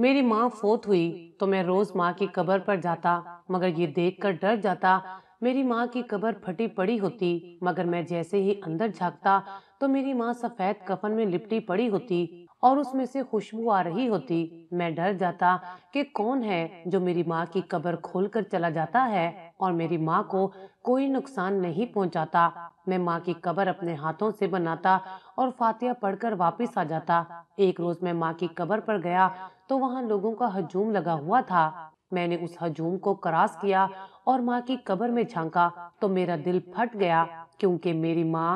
मेरी माँ फोत हुई तो मैं रोज माँ की कबर पर जाता मगर ये देखकर डर जाता मेरी माँ की कबर फटी पड़ी होती मगर मैं जैसे ही अंदर झाँकता तो मेरी माँ सफेद कफन में लिपटी पड़ी होती और उसमें से खुशबू आ रही होती मैं डर जाता कि कौन है जो मेरी माँ की कबर खोलकर चला जाता है और मेरी माँ को कोई नुकसान नहीं पहुँचाता मैं माँ की कबर अपने हाथों से बनाता और फातिया पढ़कर वापस आ जाता एक रोज मैं माँ की कबर पर गया तो वहाँ लोगों का हजूम लगा हुआ था मैंने उस हजूम को करास किया और माँ की कब्र में झांका तो मेरा दिल फट गया क्योंकि मेरी माँ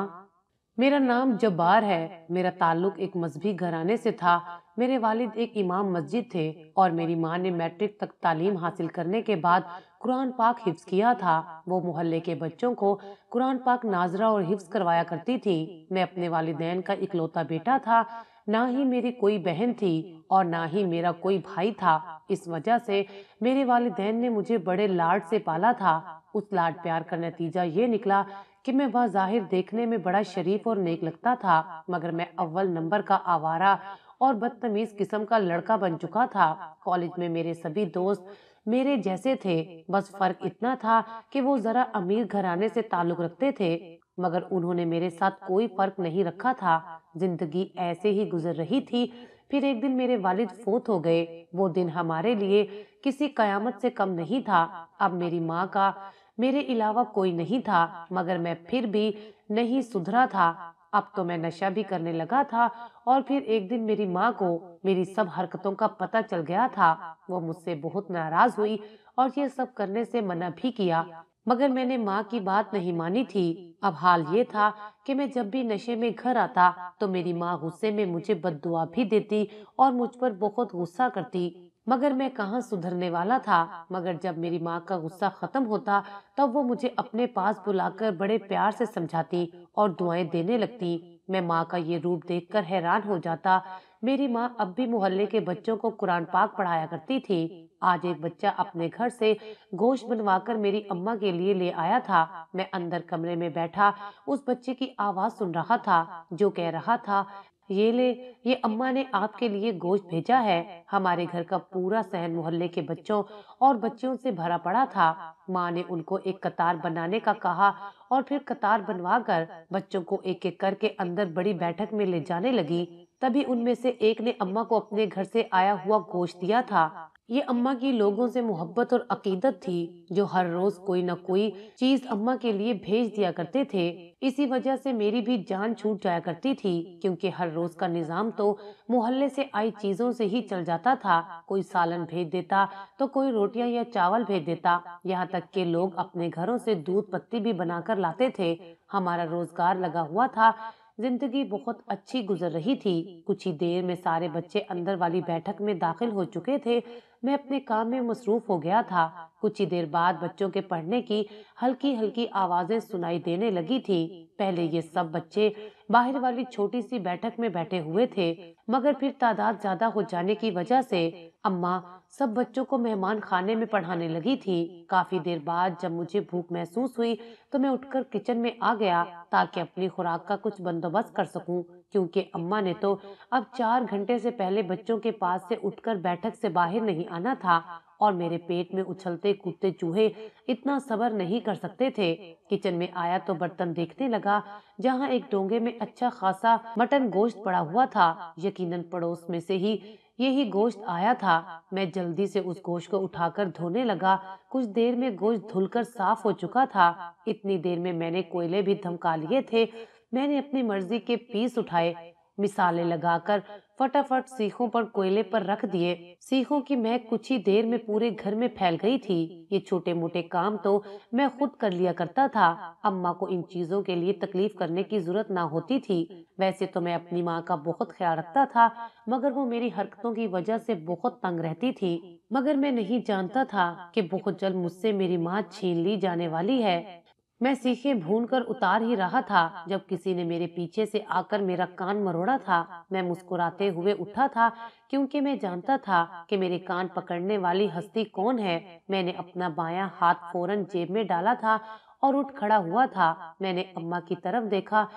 मेरा नाम जबार है मेरा ताल्लुक एक मजहबी घराने से था मेरे वालिद एक इमाम मस्जिद थे और मेरी माँ ने मैट्रिक तक तालीम हासिल करने के बाद कुरान पाक हिफ्स किया था वो मोहल्ले के बच्चों को कुरान पाक नाजरा और हिफ्स करवाया करती थी मैं अपने वालिदैन का इकलौता बेटा था ना ही मेरी कोई बहन थी और ना ही मेरा कोई भाई था इस वजह से मेरे वालदेन ने मुझे बड़े लाड से पाला था उस लाड प्यार का नतीजा ये निकला कि मैं वह जाहिर देखने में बड़ा शरीफ और नेक लगता था मगर मैं अव्वल नंबर का आवारा और बदतमीज किस्म का लड़का बन चुका था कॉलेज में मेरे सभी दोस्त मेरे जैसे थे बस फर्क इतना था कि वो जरा अमीर घराने से ताल्लुक रखते थे मगर उन्होंने मेरे साथ कोई फर्क नहीं रखा था जिंदगी ऐसे ही गुजर रही थी फिर एक दिन मेरे वालिद फोत हो गए वो दिन हमारे लिए किसी कयामत से कम नहीं था अब मेरी माँ का मेरे अलावा कोई नहीं था मगर मैं फिर भी नहीं सुधरा था अब तो, तो मैं नशा भी करने लगा था और फिर एक दिन मेरी माँ को मेरी सब हरकतों का पता चल गया था वो मुझसे बहुत नाराज हुई और ये सब करने से मना भी किया मगर मैंने माँ की बात नहीं मानी थी अब हाल ये था कि मैं जब भी नशे में घर आता तो मेरी माँ गुस्से में मुझे बददुआ भी देती और मुझ पर बहुत गुस्सा करती मगर मैं कहाँ सुधरने वाला था मगर जब मेरी माँ का गुस्सा खत्म होता तब तो वो मुझे अपने पास बुलाकर बड़े प्यार से समझाती और दुआएं देने लगती मैं माँ का ये रूप देख हैरान हो जाता मेरी माँ अब भी मोहल्ले के बच्चों को कुरान पाक पढ़ाया करती थी आज एक बच्चा अपने घर से गोश्त बनवाकर मेरी अम्मा के लिए ले आया था मैं अंदर कमरे में बैठा उस बच्चे की आवाज सुन रहा था जो कह रहा था ये ले ये अम्मा ने आपके लिए गोश्त भेजा है हमारे घर का पूरा सहन मोहल्ले के बच्चों और बच्चियों से भरा पड़ा था माँ ने उनको एक कतार बनाने का कहा और फिर कतार बनवा कर बच्चों को एक एक करके अंदर बड़ी बैठक में ले जाने लगी तभी उनमें से एक ने अम्मा को अपने घर से आया हुआ गोश्त दिया था ये अम्मा की लोगों से मोहब्बत और अकीदत थी जो हर रोज कोई न कोई चीज अम्मा के लिए भेज दिया करते थे इसी वजह से मेरी भी जान छूट जाया करती थी क्योंकि हर रोज का निज़ाम तो मोहल्ले से आई चीज़ों से ही चल जाता था कोई सालन भेज देता तो कोई रोटियां या चावल भेज देता यहाँ तक के लोग अपने घरों से दूध पत्ती भी बनाकर लाते थे हमारा रोजगार लगा हुआ था जिंदगी बहुत अच्छी गुजर रही थी कुछ ही देर में सारे बच्चे अंदर वाली बैठक में दाखिल हो चुके थे मैं अपने काम में मसरूफ हो गया था कुछ ही देर बाद बच्चों के पढ़ने की हल्की हल्की आवाजें सुनाई देने लगी थी पहले ये सब बच्चे बाहर वाली छोटी सी बैठक में बैठे हुए थे मगर फिर तादाद ज्यादा हो जाने की वजह से अम्मा सब बच्चों को मेहमान खाने में पढ़ाने लगी थी काफी देर बाद जब मुझे भूख महसूस हुई तो मैं उठकर किचन में आ गया ताकि अपनी खुराक का कुछ बंदोबस्त कर सकूं। क्योंकि अम्मा ने तो अब चार घंटे से पहले बच्चों के पास से उठकर बैठक से बाहर नहीं आना था और मेरे पेट में उछलते कूदते चूहे इतना सबर नहीं कर सकते थे किचन में आया तो बर्तन देखने लगा जहाँ एक डोंगे में अच्छा खासा मटन गोश्त पड़ा हुआ था यकीनन पड़ोस में से ही यही गोश्त आया था मैं जल्दी से उस गोश्त को उठाकर धोने लगा कुछ देर में गोश्त धुलकर साफ हो चुका था इतनी देर में मैंने कोयले भी धमका लिए थे मैंने अपनी मर्जी के पीस उठाए मिसालें लगाकर फटाफट सीखों पर कोयले पर रख दिए सीखों की महक कुछ ही देर में पूरे घर में फैल गई थी ये छोटे मोटे काम तो मैं खुद कर लिया करता था अम्मा को इन चीजों के लिए तकलीफ करने की जरूरत ना होती थी वैसे तो मैं अपनी माँ का बहुत ख्याल रखता था मगर वो मेरी हरकतों की वजह से बहुत तंग रहती थी मगर मैं नहीं जानता था की बहुत जल्द मुझसे मेरी माँ छीन ली जाने वाली है मैं सीखे भून कर उतार ही रहा था जब किसी ने मेरे पीछे से आकर मेरा कान मरोड़ा था मैं मुस्कुराते हुए उठा था क्योंकि मैं जानता था कि मेरे कान पकड़ने वाली हस्ती कौन है मैंने अपना बायां हाथ फौरन जेब में डाला था और उठ खड़ा हुआ था मैंने अम्मा की तरफ देखा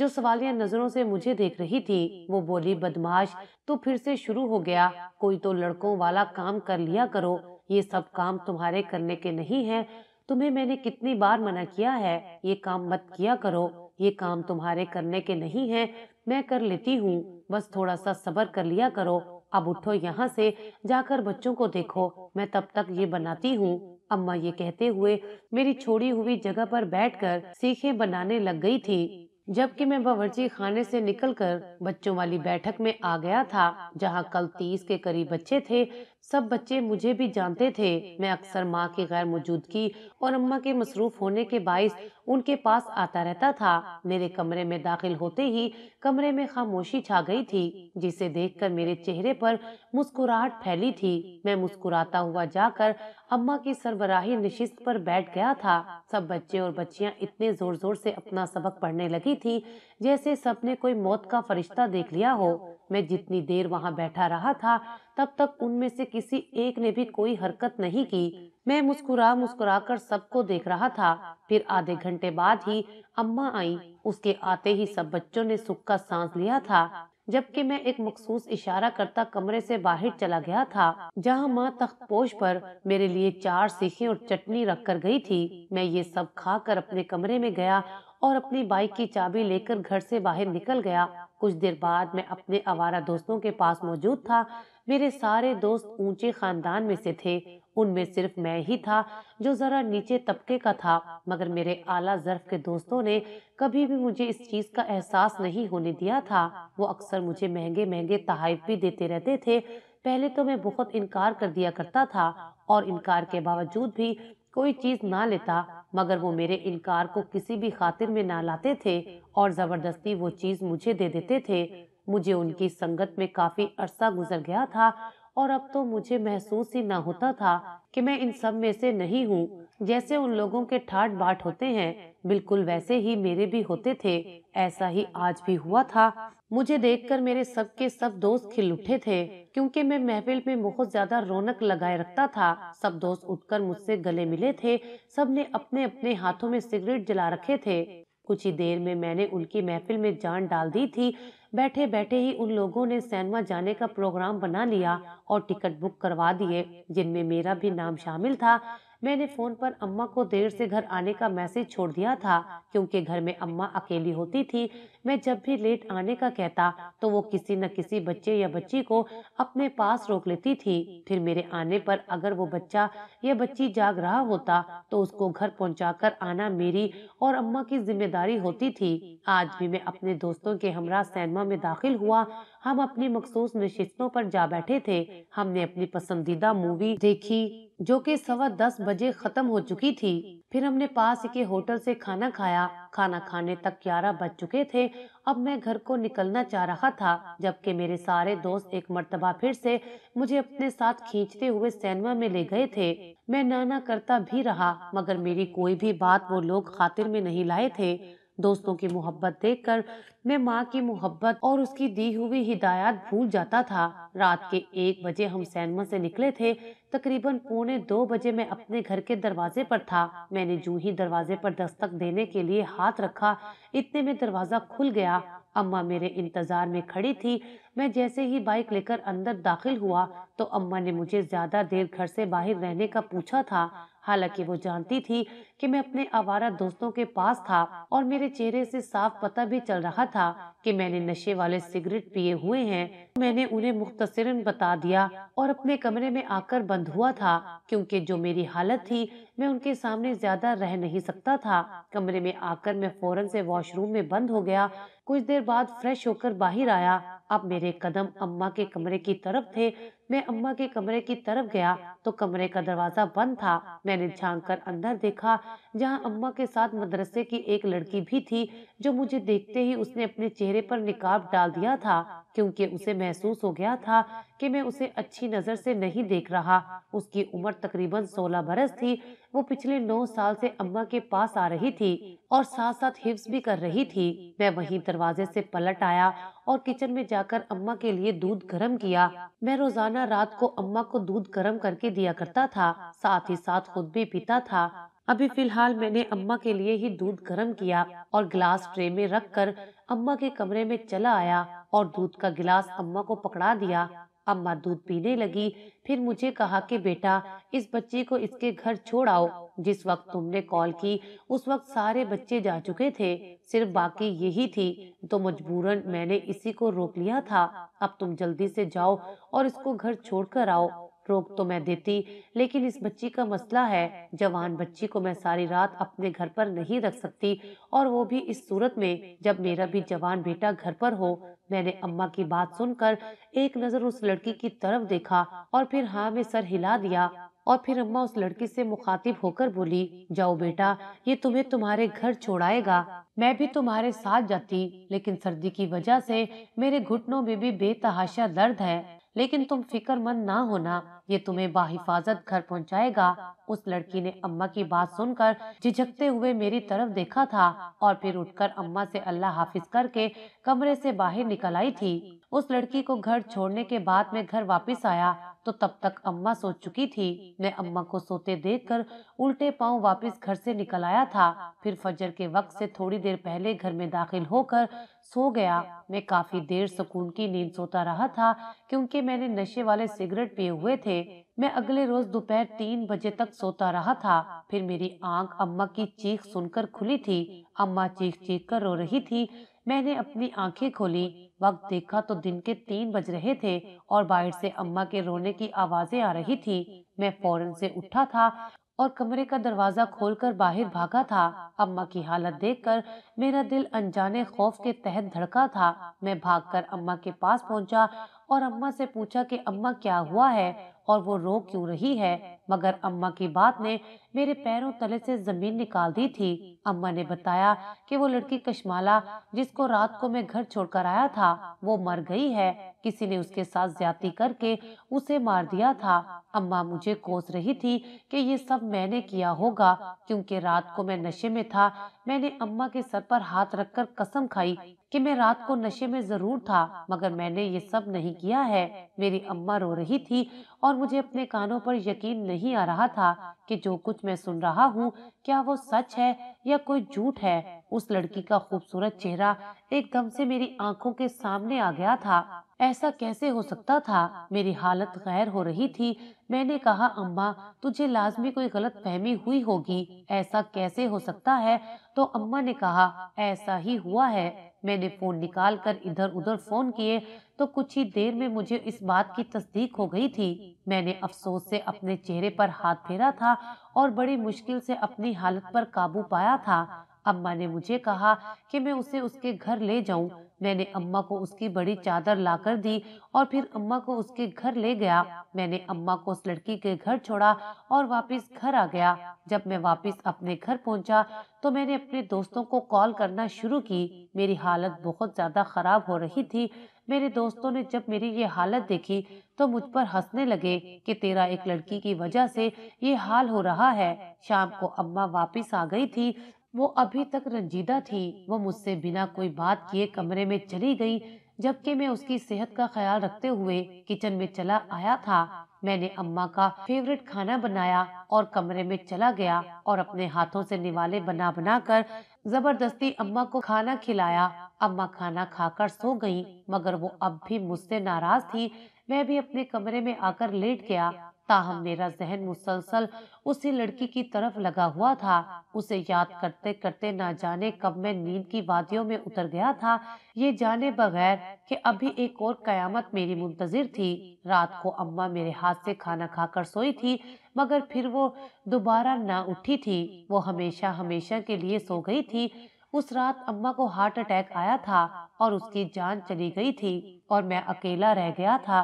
जो सवालिया नजरों से मुझे देख रही थी वो बोली बदमाश तो फिर से शुरू हो गया कोई तो लड़कों वाला काम कर लिया करो ये सब काम तुम्हारे करने के नहीं है तुम्हें मैंने कितनी बार मना किया है ये काम मत किया करो ये काम तुम्हारे करने के नहीं है मैं कर लेती हूँ बस थोड़ा सा सबर कर लिया करो अब उठो यहाँ से जाकर बच्चों को देखो मैं तब तक ये बनाती हूँ अम्मा ये कहते हुए मेरी छोड़ी हुई जगह पर बैठकर सीखे बनाने लग गई थी जबकि मैं बावर्ची खाने से निकलकर बच्चों वाली बैठक में आ गया था जहाँ कल तीस के करीब बच्चे थे सब बच्चे मुझे भी जानते थे मैं अक्सर माँ की गैर मौजूदगी और अम्मा के मसरूफ होने के बायस उनके पास आता रहता था मेरे कमरे में दाखिल होते ही कमरे में खामोशी छा गई थी जिसे देखकर मेरे चेहरे पर मुस्कुराहट फैली थी मैं मुस्कुराता हुआ जाकर अम्मा की सरबराही नशिस्त पर बैठ गया था सब बच्चे और बच्चियां इतने जोर जोर से अपना सबक पढ़ने लगी थी जैसे सबने कोई मौत का फरिश्ता देख लिया हो मैं जितनी देर वहाँ बैठा रहा था तब तक उनमें से किसी एक ने भी कोई हरकत नहीं की मैं मुस्कुरा मुस्कुरा कर सबको देख रहा था फिर आधे घंटे बाद ही अम्मा आई उसके आते ही सब बच्चों ने सुख का सांस लिया था जबकि मैं एक मखसूस इशारा करता कमरे से बाहर चला गया था जहां माँ तख्त पोश पर मेरे लिए चार सीखे और चटनी रख कर गई थी मैं ये सब खा कर अपने कमरे में गया और अपनी बाइक की चाबी लेकर घर से बाहर निकल गया कुछ देर बाद मैं अपने आवारा दोस्तों के पास मौजूद था मेरे सारे दोस्त ऊंचे खानदान में से थे उनमें सिर्फ मैं ही था जो जरा नीचे तबके का था मगर मेरे आला जर्फ के दोस्तों ने कभी भी मुझे इस चीज का एहसास नहीं होने दिया था वो अक्सर मुझे महंगे महंगे तहाइफ भी देते रहते थे पहले तो मैं बहुत इनकार कर दिया करता था और इनकार के बावजूद भी कोई चीज ना लेता मगर वो मेरे इनकार को किसी भी खातिर में ना लाते थे और जबरदस्ती वो चीज मुझे दे देते थे मुझे उनकी संगत में काफी अरसा गुजर गया था और अब तो मुझे महसूस ही ना होता था कि मैं इन सब में से नहीं हूँ जैसे उन लोगों के ठाट बाट होते हैं बिल्कुल वैसे ही मेरे भी होते थे ऐसा ही आज भी हुआ था मुझे देखकर मेरे सब के सब दोस्त खिल उठे थे क्योंकि मैं महफिल में बहुत ज्यादा रौनक लगाए रखता था सब दोस्त उठकर मुझसे गले मिले थे सब ने अपने अपने हाथों में सिगरेट जला रखे थे कुछ ही देर में मैंने उनकी महफिल में जान डाल दी थी बैठे बैठे ही उन लोगों ने सैनवा जाने का प्रोग्राम बना लिया और टिकट बुक करवा दिए जिनमें मेरा भी नाम शामिल था मैंने फोन पर अम्मा को देर से घर आने का मैसेज छोड़ दिया था क्योंकि घर में अम्मा अकेली होती थी मैं जब भी लेट आने का कहता तो वो किसी न किसी बच्चे या बच्ची को अपने पास रोक लेती थी फिर मेरे आने पर अगर वो बच्चा या बच्ची जाग रहा होता तो उसको घर कर आना मेरी और अम्मा की जिम्मेदारी होती थी आज भी मैं अपने दोस्तों के हमरा सैनमा में दाखिल हुआ हम अपनी मखसूस नशिस्तों पर जा बैठे थे हमने अपनी पसंदीदा मूवी देखी जो कि सवा दस बजे खत्म हो चुकी थी फिर हमने पास के होटल से खाना खाया खाना खाने तक ग्यारह बज चुके थे अब मैं घर को निकलना चाह रहा था जबकि मेरे सारे दोस्त एक मरतबा फिर से मुझे अपने साथ खींचते हुए सैनवा में ले गए थे मैं नाना ना करता भी रहा मगर मेरी कोई भी बात वो लोग खातिर में नहीं लाए थे दोस्तों की मोहब्बत देखकर मैं माँ की मोहब्बत और उसकी दी हुई हिदायत भूल जाता था रात के एक बजे हम सैनमा से निकले थे तकरीबन पौने दो बजे मैं अपने घर के दरवाजे पर था मैंने जू ही दरवाजे पर दस्तक देने के लिए हाथ रखा इतने में दरवाजा खुल गया अम्मा मेरे इंतजार में खड़ी थी मैं जैसे ही बाइक लेकर अंदर दाखिल हुआ तो अम्मा ने मुझे ज्यादा देर घर से बाहर रहने का पूछा था हालांकि वो जानती थी कि मैं अपने आवारा दोस्तों के पास था और मेरे चेहरे से साफ पता भी चल रहा था कि मैंने नशे वाले सिगरेट पिए हुए हैं मैंने उन्हें मुख्तसरन बता दिया और अपने कमरे में आकर बंद हुआ था क्योंकि जो मेरी हालत थी मैं उनके सामने ज्यादा रह नहीं सकता था कमरे में आकर मैं फौरन से वॉशरूम में बंद हो गया कुछ देर बाद फ्रेश होकर बाहर आया अब मेरे कदम अम्मा के कमरे की तरफ थे मैं अम्मा के कमरे की तरफ गया तो कमरे का दरवाजा बंद था मैंने झांक कर अंदर देखा जहाँ अम्मा के साथ मदरसे की एक लड़की भी थी जो मुझे देखते ही उसने अपने चेहरे पर निकाब डाल दिया था क्योंकि उसे महसूस हो गया था कि मैं उसे अच्छी नज़र से नहीं देख रहा उसकी उम्र तकरीबन सोलह बरस थी वो पिछले नौ साल से अम्मा के पास आ रही थी और साथ साथ हिफ्स भी कर रही थी मैं वहीं दरवाजे से पलट आया और किचन में जाकर अम्मा के लिए दूध गर्म किया मैं रोजाना रात को अम्मा को दूध गर्म करके दिया करता था साथ ही साथ खुद भी पीता था अभी फिलहाल मैंने अम्मा के लिए ही दूध गर्म किया और ग्लास ट्रे में रख कर अम्मा के कमरे में चला आया और दूध का गिलास अम्मा को पकड़ा दिया अम्मा दूध पीने लगी फिर मुझे कहा कि बेटा इस बच्ची को इसके घर छोड़ आओ जिस वक्त तुमने कॉल की उस वक्त सारे बच्चे जा चुके थे सिर्फ बाकी यही थी तो मजबूरन मैंने इसी को रोक लिया था अब तुम जल्दी से जाओ और इसको घर छोड़कर आओ रोक तो मैं देती लेकिन इस बच्ची का मसला है जवान बच्ची को मैं सारी रात अपने घर पर नहीं रख सकती और वो भी इस सूरत में जब मेरा भी जवान बेटा घर पर हो मैंने अम्मा की बात सुनकर एक नज़र उस लड़की की तरफ देखा और फिर हाँ में सर हिला दिया और फिर अम्मा उस लड़की से मुखातिब होकर बोली जाओ बेटा ये तुम्हें तुम्हारे घर छोड़ाएगा मैं भी तुम्हारे साथ जाती लेकिन सर्दी की वजह से मेरे घुटनों में भी बेतहाशा दर्द है लेकिन तुम फिक्रमंद ना होना ये तुम्हें बाहिफाजत घर पहुंचाएगा उस लड़की ने अम्मा की बात सुनकर झिझकते हुए मेरी तरफ देखा था और फिर उठकर अम्मा से अल्लाह हाफिज करके कमरे से बाहर निकल आई थी उस लड़की को घर छोड़ने के बाद मैं घर वापस आया तो तब तक अम्मा सो चुकी थी मैं अम्मा को सोते देखकर उल्टे पांव वापस घर से निकल आया था फिर फजर के वक्त से थोड़ी देर पहले घर में दाखिल होकर सो गया मैं काफी देर सुकून की नींद सोता रहा था क्योंकि मैंने नशे वाले सिगरेट पिए हुए थे मैं अगले रोज दोपहर तीन बजे तक सोता रहा था फिर मेरी आंख अम्मा की चीख सुनकर खुली थी अम्मा चीख चीख कर रो रही थी मैंने अपनी आंखें खोली वक्त देखा तो, तो दिन के तीन बज रहे थे और बाहर से अम्मा के रोने की आवाजें आ रही थी मैं फौरन से उठा था और कमरे का दरवाजा खोलकर बाहर भागा था अम्मा की हालत देखकर मेरा दिल अनजाने खौफ के तहत धड़का था मैं भागकर अम्मा के पास पहुंचा और अम्मा से पूछा कि अम्मा क्या हुआ है और वो रो क्यों रही है मगर अम्मा की बात ने मेरे पैरों तले से जमीन निकाल दी थी अम्मा ने बताया कि वो लड़की कश्माला जिसको रात को मैं घर छोड़कर आया था वो मर गई है किसी ने उसके साथ ज्यादा करके उसे मार दिया था अम्मा मुझे कोस रही थी कि ये सब मैंने किया होगा क्योंकि रात को मैं नशे में था मैंने अम्मा के सर पर हाथ रखकर कसम खाई कि मैं रात को नशे में जरूर था मगर मैंने ये सब नहीं किया है मेरी अम्मा रो रही थी और मुझे अपने कानों पर यकीन नहीं आ रहा था कि जो कुछ मैं सुन रहा हूँ क्या वो सच है या कोई झूठ है उस लड़की का खूबसूरत चेहरा एकदम से मेरी आंखों के सामने आ गया था ऐसा कैसे हो सकता था मेरी हालत गैर हो रही थी मैंने कहा अम्मा तुझे लाजमी कोई गलत फहमी हुई होगी ऐसा कैसे हो सकता है तो अम्मा ने कहा ऐसा ही हुआ है मैंने फ़ोन निकाल कर इधर उधर फ़ोन किए तो कुछ ही देर में मुझे इस बात की तस्दीक हो गई थी मैंने अफसोस से अपने चेहरे पर हाथ फेरा था और बड़ी मुश्किल से अपनी हालत पर काबू पाया था अम्मा ने मुझे कहा कि मैं उसे उसके घर ले जाऊं मैंने अम्मा को उसकी बड़ी चादर लाकर दी और फिर अम्मा को उसके घर ले गया मैंने अम्मा को उस लड़की के घर छोड़ा और वापस घर आ गया जब मैं वापस अपने घर पहुंचा तो मैंने अपने दोस्तों को कॉल करना शुरू की मेरी हालत बहुत ज़्यादा ख़राब हो रही थी मेरे दोस्तों ने जब मेरी ये हालत देखी तो मुझ पर हंसने लगे कि तेरा एक लड़की की वजह से ये हाल हो रहा है शाम को अम्मा वापस आ गई थी वो अभी तक रंजीदा थी वो मुझसे बिना कोई बात किए कमरे में चली गई जबकि मैं उसकी सेहत का ख्याल रखते हुए किचन में चला आया था मैंने अम्मा का फेवरेट खाना बनाया और कमरे में चला गया और अपने हाथों से निवाले बना बना कर जबरदस्ती अम्मा को खाना खिलाया अम्मा खाना खाकर सो गईं, मगर वो अब भी मुझसे नाराज थी मैं भी अपने कमरे में आकर लेट गया ताहम मेरा जहन मुसलसल उसी लड़की की तरफ लगा हुआ था उसे याद करते करते ना जाने कब मैं नींद की वादियों में उतर गया था ये जाने बगैर कि अभी एक और कयामत मेरी मुंतजर थी रात को अम्मा मेरे हाथ से खाना खाकर सोई थी मगर फिर वो दोबारा ना उठी थी वो हमेशा हमेशा के लिए सो गई थी उस रात अम्मा को हार्ट अटैक आया था और उसकी जान चली गई थी और मैं अकेला रह गया था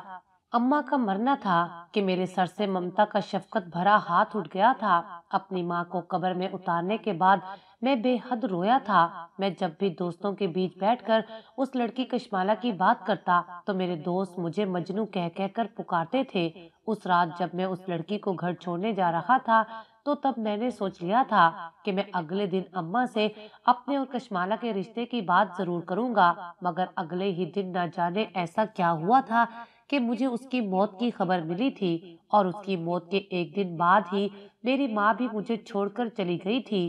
अम्मा का मरना था कि मेरे सर से ममता का शफकत भरा हाथ उठ गया था अपनी माँ को कब्र में उतारने के बाद मैं बेहद रोया था मैं जब भी दोस्तों के बीच बैठकर उस लड़की कश्माला की बात करता तो मेरे दोस्त मुझे मजनू कह कह कर पुकारते थे उस रात जब मैं उस लड़की को घर छोड़ने जा रहा था तो तब मैंने सोच लिया था कि मैं अगले दिन अम्मा से अपने और कश्माला के रिश्ते की बात जरूर करूंगा मगर अगले ही दिन न जाने ऐसा क्या हुआ था कि मुझे उसकी मौत की खबर मिली थी और उसकी मौत के एक दिन बाद ही मेरी माँ भी मुझे छोड़कर चली गई थी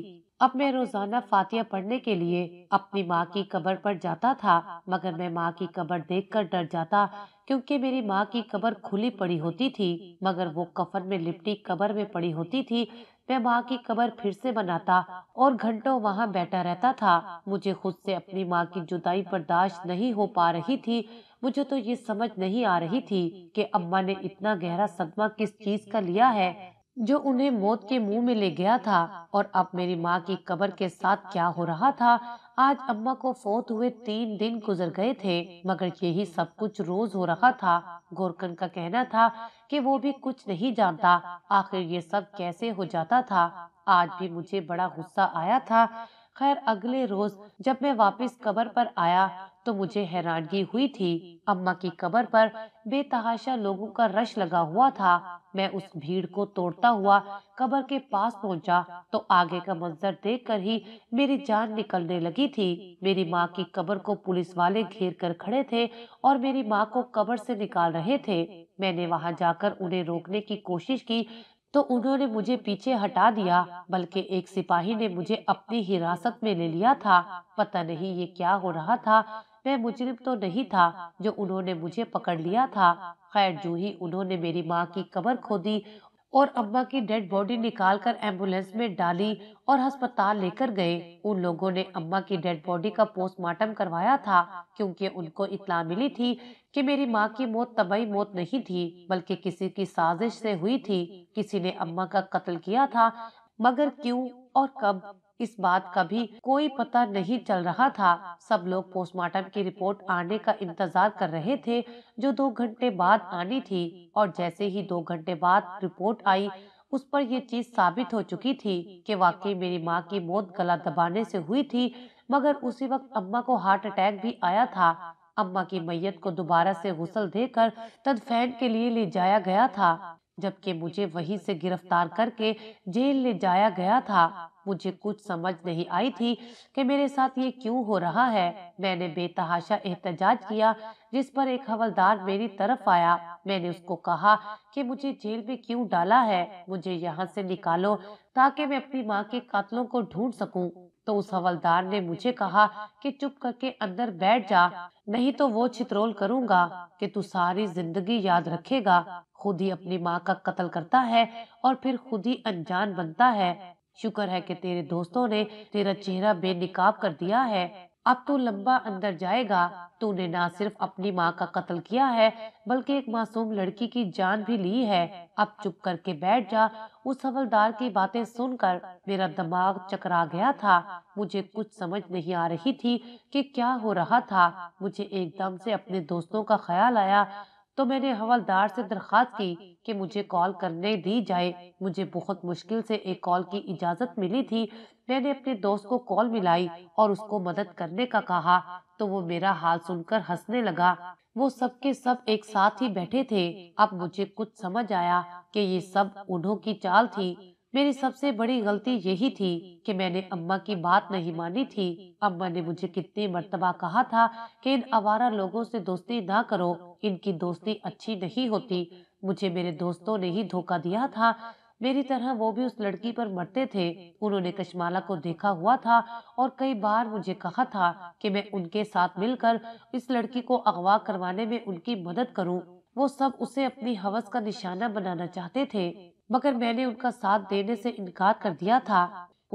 अब मैं रोजाना फातिया पढ़ने के लिए अपनी माँ की कब्र पर जाता था मगर मैं माँ की कब्र देखकर डर जाता क्योंकि मेरी माँ की कब्र खुली पड़ी होती थी मगर वो कफन में लिपटी कब्र में पड़ी होती थी मैं माँ की कबर फिर से बनाता और घंटों वहाँ बैठा रहता था मुझे खुद से अपनी माँ की जुदाई बर्दाश्त नहीं हो पा रही थी मुझे तो ये समझ नहीं आ रही थी कि अम्मा ने इतना गहरा सदमा किस चीज का लिया है जो उन्हें मौत के मुंह में ले गया था और अब मेरी माँ की कबर के साथ क्या हो रहा था आज अम्मा को फोत हुए तीन दिन गुजर गए थे मगर यही सब कुछ रोज हो रहा था गोरकन का कहना था कि वो भी कुछ नहीं जानता आखिर ये सब कैसे हो जाता था आज भी मुझे बड़ा गुस्सा आया था खैर अगले रोज जब मैं वापस कबर पर आया तो मुझे हैरानगी हुई थी अम्मा की कबर पर बेतहाशा लोगों का रश लगा हुआ था मैं उस भीड़ को तोड़ता हुआ कबर के पास पहुंचा तो आगे का मंजर देखकर ही मेरी जान निकलने लगी थी मेरी माँ की कबर को पुलिस वाले घेर कर खड़े थे और मेरी माँ को कबर से निकाल रहे थे मैंने वहां जाकर उन्हें रोकने की कोशिश की तो उन्होंने मुझे पीछे हटा दिया बल्कि एक सिपाही ने मुझे अपनी हिरासत में ले लिया था पता नहीं ये क्या हो रहा था मैं मुजरिम तो नहीं था जो उन्होंने मुझे पकड़ लिया था खैर जो ही उन्होंने मेरी माँ की कबर खोदी और अम्मा की डेड बॉडी निकालकर एम्बुलेंस में डाली और अस्पताल लेकर गए उन लोगों ने अम्मा की डेड बॉडी का पोस्टमार्टम करवाया था क्योंकि उनको इतला मिली थी कि मेरी माँ की मौत तबाही मौत नहीं थी बल्कि किसी की साजिश से हुई थी किसी ने अम्मा का कत्ल किया था मगर क्यों और कब इस बात का भी कोई पता नहीं चल रहा था सब लोग पोस्टमार्टम की रिपोर्ट आने का इंतजार कर रहे थे जो दो घंटे बाद आनी थी और जैसे ही दो घंटे बाद रिपोर्ट आई उस पर यह चीज साबित हो चुकी थी कि वाकई मेरी माँ की मौत गला दबाने से हुई थी मगर उसी वक्त अम्मा को हार्ट अटैक भी आया था अम्मा की मैयत को दोबारा से गुसल देकर तदफैन के लिए ले जाया गया था जबकि मुझे वहीं से गिरफ्तार करके जेल ले जाया गया था मुझे कुछ समझ नहीं आई थी कि मेरे साथ ये क्यों हो रहा है मैंने बेतहाशा एहतजाज किया जिस पर एक हवलदार मेरी तरफ आया मैंने उसको कहा कि मुझे जेल में क्यों डाला है मुझे यहाँ से निकालो ताकि मैं अपनी माँ के कातलों को ढूंढ सकूं तो उस हवलदार ने मुझे कहा कि चुप करके अंदर बैठ जा नहीं तो वो छित्रोल करूंगा कि तू सारी जिंदगी याद रखेगा खुद ही अपनी माँ का कत्ल करता है और फिर खुद ही अनजान बनता है शुक्र है कि तेरे दोस्तों ने तेरा चेहरा बेनकाब कर दिया है अब तो लम्बा अंदर जाएगा तूने ना सिर्फ अपनी माँ का कत्ल किया है बल्कि एक मासूम लड़की की जान भी ली है अब चुप करके बैठ जा उस हवलदार की बातें सुनकर मेरा दिमाग चकरा गया था मुझे कुछ समझ नहीं आ रही थी कि क्या हो रहा था मुझे एकदम से अपने दोस्तों का ख्याल आया तो मैंने हवलदार से दरख्वास्त की कि मुझे कॉल करने दी जाए मुझे बहुत मुश्किल से एक कॉल की इजाज़त मिली थी मैंने अपने दोस्त को कॉल मिलाई और उसको मदद करने का कहा तो वो मेरा हाल सुनकर हंसने लगा वो सब के सब एक साथ ही बैठे थे अब मुझे कुछ समझ आया कि ये सब उन्हों की चाल थी मेरी सबसे बड़ी गलती यही थी कि मैंने अम्मा की बात नहीं मानी थी अम्मा ने मुझे कितनी मरतबा कहा था कि इन आवारा लोगों से दोस्ती ना करो इनकी दोस्ती अच्छी नहीं होती मुझे मेरे दोस्तों ने ही धोखा दिया था मेरी तरह वो भी उस लड़की पर मरते थे उन्होंने कश्माला को देखा हुआ था और कई बार मुझे कहा था कि मैं उनके साथ मिलकर इस लड़की को अगवा करवाने में उनकी मदद करूं। वो सब उसे अपनी हवस का निशाना बनाना चाहते थे मगर मैंने उनका साथ देने से इनकार कर दिया था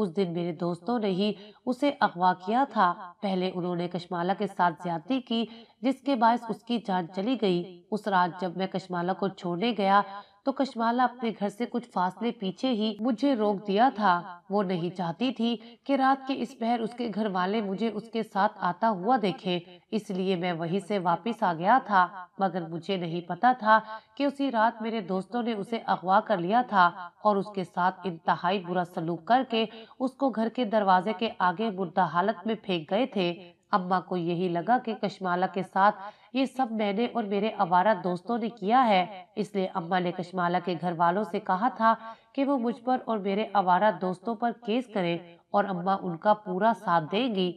उस दिन मेरे दोस्तों ने ही उसे अगवा किया था पहले उन्होंने कशमाला के साथ ज्यादा की जिसके बायस उसकी जान चली गई उस रात जब मैं कशमाला को छोड़ने गया तो कशवाला अपने घर से कुछ फासले पीछे ही मुझे रोक दिया था वो नहीं चाहती थी कि रात के इस पहर उसके घर वाले मुझे उसके साथ आता हुआ देखे इसलिए मैं वहीं से वापस आ गया था मगर मुझे नहीं पता था कि उसी रात मेरे दोस्तों ने उसे अगवा कर लिया था और उसके साथ इंतहाई बुरा सलूक करके उसको घर के दरवाजे के आगे मुर्दा हालत में फेंक गए थे अम्मा को यही लगा कि कशमाला के साथ ये सब मैंने और मेरे आवारा दोस्तों ने किया है इसलिए अम्मा ने कशमाला के घर वालों से कहा था कि वो मुझ पर और मेरे आवारा दोस्तों पर केस करें और अम्मा उनका पूरा साथ देंगी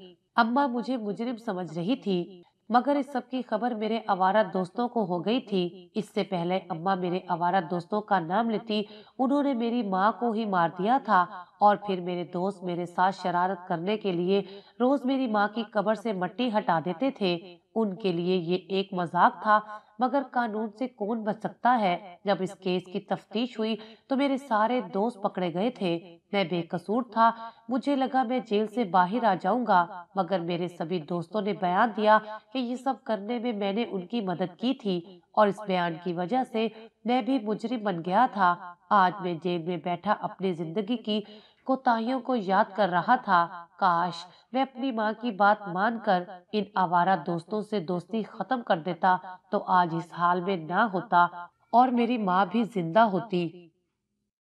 अम्मा मुझे मुजरिम समझ रही थी मगर इस सब की खबर मेरे आवारा दोस्तों को हो गई थी इससे पहले अम्मा मेरे आवारा दोस्तों का नाम लेती उन्होंने मेरी माँ को ही मार दिया था और फिर मेरे दोस्त मेरे साथ शरारत करने के लिए रोज मेरी माँ की कब्र से मट्टी हटा देते थे उनके लिए ये एक मजाक था मगर कानून से कौन बच सकता है जब इस केस की तफ्तीश हुई तो मेरे सारे दोस्त पकड़े गए थे मैं बेकसूर था मुझे लगा मैं जेल से बाहर आ जाऊंगा मगर मेरे सभी दोस्तों ने बयान दिया कि ये सब करने में मैंने उनकी मदद की थी और इस बयान की वजह से मैं भी मुजरिम बन गया था आज मैं जेल में बैठा अपनी जिंदगी की कोताहियों को याद कर रहा था काश मैं अपनी माँ की बात मानकर इन आवारा दोस्तों से दोस्ती खत्म कर देता तो, तो आज इस हाल में ना होता और मेरी माँ भी जिंदा होती